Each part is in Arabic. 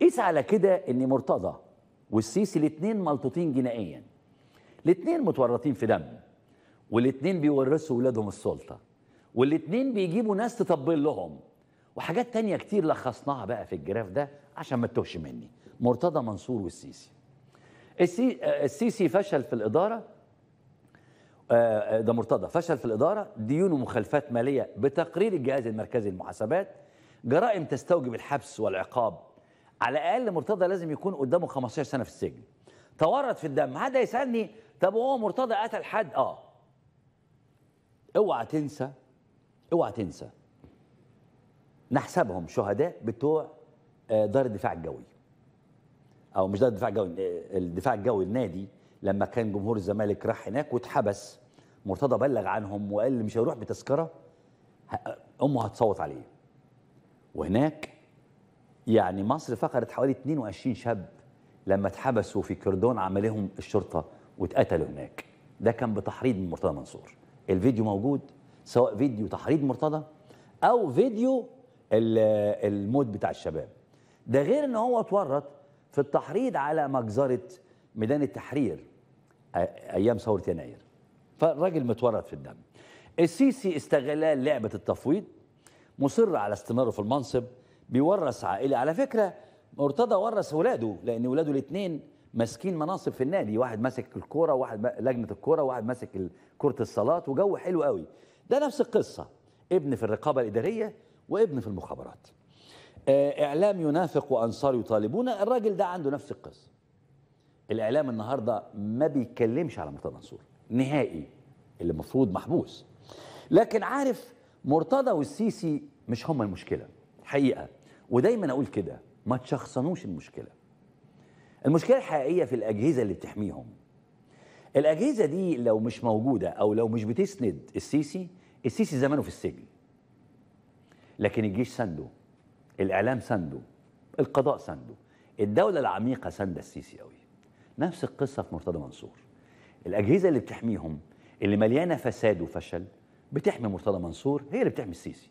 قيس إيه على كده ان مرتضى والسيسي الاثنين ملطوطين جنائيا الاثنين متورطين في دم والاثنين بيورثوا ولادهم السلطه والاثنين بيجيبوا ناس تطبل لهم وحاجات تانية كتير لخصناها بقى في الجراف ده عشان ما تتوهش مني مرتضى منصور والسيسي السيسي فشل في الإدارة آه، آه، ده مرتضى فشل في الإدارة ديون ومخالفات مالية بتقرير الجهاز المركزي للمحاسبات جرائم تستوجب الحبس والعقاب على الاقل مرتضى لازم يكون قدامه 15 سنه في السجن تورط في الدم حد هيسالني طب هو مرتضى قتل حد اه اوعى تنسى اوعى تنسى نحسبهم شهداء بتوع آه، دار الدفاع الجوي او مش دار الدفاع الجوي آه، الدفاع الجوي النادي لما كان جمهور الزمالك راح هناك واتحبس مرتضى بلغ عنهم وقال اللي مش هيروح بتذكره امه هتصوت عليه وهناك يعني مصر فقدت حوالي 22 شاب لما اتحبسوا في كردون عملهم الشرطة واتقتلوا هناك ده كان بتحريض من مرتضى منصور الفيديو موجود سواء فيديو تحريض مرتضى أو فيديو الموت بتاع الشباب ده غير ان هو اتورط في التحريض على مجزرة ميدان التحرير أيام ثورة يناير فالراجل متورط في الدم السيسي استغلال لعبة التفويض مصر على استمراره في المنصب بيورث عائله على فكره مرتضى ورث ولاده لان ولاده الاثنين ماسكين مناصب في النادي واحد ماسك الكوره واحد لجنه الكوره واحد ماسك كره الصلاه وجو حلو قوي ده نفس القصه ابن في الرقابه الاداريه وابن في المخابرات آه، اعلام ينافق وانصار يطالبون الراجل ده عنده نفس القصه الاعلام النهارده ما بيتكلمش على مرتضى منصور نهائي اللي المفروض محبوس لكن عارف مرتضى والسيسي مش هما المشكله حقيقه ودايما اقول كده ما تشخصنوش المشكله المشكله الحقيقيه في الاجهزه اللي بتحميهم الاجهزه دي لو مش موجوده او لو مش بتسند السيسي السيسي زمانه في السجن لكن الجيش سنده الاعلام سنده القضاء سنده الدوله العميقه سند السيسي قوي نفس القصه في مرتضى منصور الاجهزه اللي بتحميهم اللي مليانه فساد وفشل بتحمي مرتضى منصور هي اللي بتحمي السيسي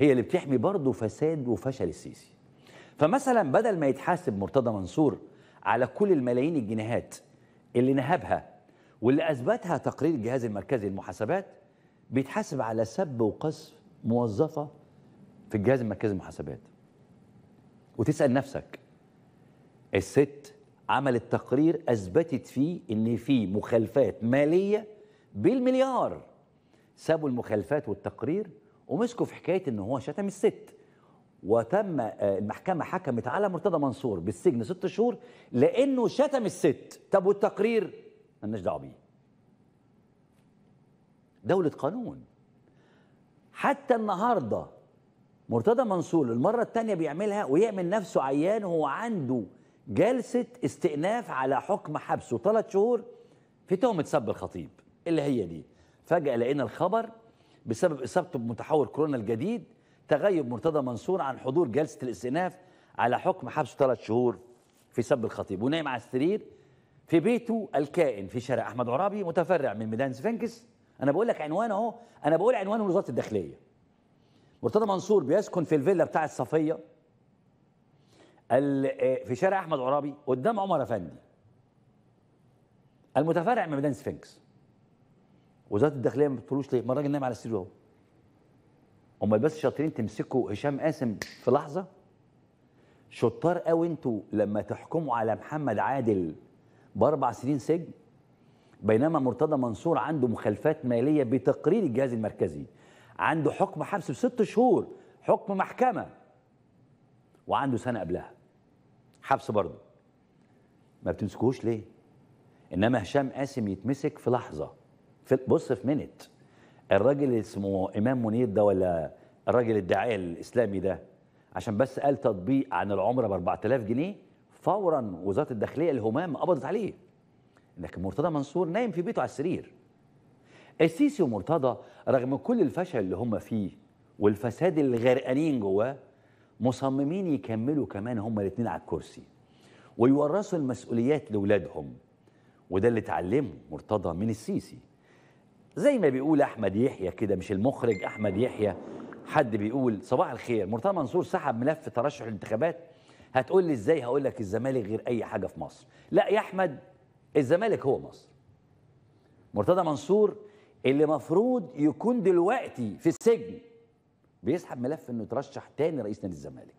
هي اللي بتحمي برضه فساد وفشل السيسي فمثلا بدل ما يتحاسب مرتضى منصور على كل الملايين الجنيهات اللي نهبها واللي أثبتها تقرير الجهاز المركزي للمحاسبات بيتحاسب على سب وقذف موظفة في الجهاز المركزي للمحاسبات وتسأل نفسك الست عملت تقرير أثبتت فيه إن في مخالفات مالية بالمليار سابوا المخالفات والتقرير ومسكوا في حكايه ان هو شتم الست وتم آه، المحكمه حكمت على مرتضى منصور بالسجن ست شهور لانه شتم الست طب والتقرير مالناش دعوه بيه دوله قانون حتى النهارده مرتضى منصور للمره الثانيه بيعملها ويعمل نفسه عيان وهو عنده جلسه استئناف على حكم حبسه ثلاث شهور في تهمه سب الخطيب اللي هي دي فجاه لقينا الخبر بسبب إصابته بمتحور كورونا الجديد تغيب مرتضى منصور عن حضور جلسة الاستئناف على حكم حبسه ثلاث شهور في سب الخطيب ونايم على السرير في بيته الكائن في شارع أحمد عرابي متفرع من ميدان سفنكس أنا بقول لك عنوان أهو أنا بقول عنوان وزارة الداخلية مرتضى منصور بيسكن في الفيلا بتاعة صفية آه، في شارع أحمد عرابي قدام عمر أفندي المتفرع من ميدان سفنكس وزاره الداخليه ما بتطلوش ليه؟ ما الراجل نايم على السرير اهو امال بس شاطرين تمسكوا هشام قاسم في لحظه شطار قوي انتوا لما تحكموا على محمد عادل باربع سنين سجن بينما مرتضى منصور عنده مخالفات ماليه بتقرير الجهاز المركزي عنده حكم حبس بست شهور حكم محكمه وعنده سنه قبلها حبس برضه ما بتمسكوهوش ليه انما هشام قاسم يتمسك في لحظه في بص في منت الراجل اللي اسمه امام منير ده ولا الراجل الداعيه الاسلامي ده عشان بس قال تطبيق عن العمره ب 4000 جنيه فورا وزاره الداخليه الهمام قبضت عليه لكن مرتضى منصور نايم في بيته على السرير السيسي ومرتضى رغم كل الفشل اللي هم فيه والفساد اللي غرقانين جواه مصممين يكملوا كمان هم الاثنين على الكرسي ويورثوا المسؤوليات لاولادهم وده اللي اتعلمه مرتضى من السيسي زي ما بيقول احمد يحيى كده مش المخرج احمد يحيى حد بيقول صباح الخير مرتضى منصور سحب ملف ترشح الانتخابات هتقول لي ازاي هقول لك الزمالك غير اي حاجه في مصر لا يا احمد الزمالك هو مصر مرتضى منصور اللي مفروض يكون دلوقتي في السجن بيسحب ملف انه يترشح تاني رئيسنا للزمالك